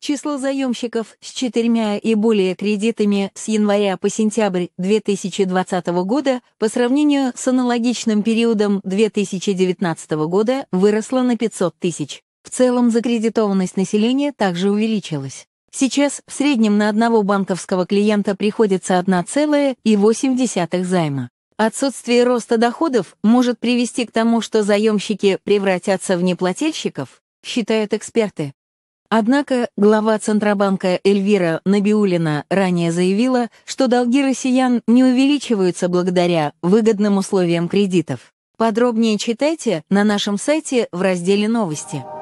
Число заемщиков с четырьмя и более кредитами с января по сентябрь 2020 года по сравнению с аналогичным периодом 2019 года выросло на 500 тысяч. В целом закредитованность населения также увеличилась. Сейчас в среднем на одного банковского клиента приходится 1,8 займа. Отсутствие роста доходов может привести к тому, что заемщики превратятся в неплательщиков, считают эксперты. Однако глава Центробанка Эльвира Набиулина ранее заявила, что долги россиян не увеличиваются благодаря выгодным условиям кредитов. Подробнее читайте на нашем сайте в разделе «Новости».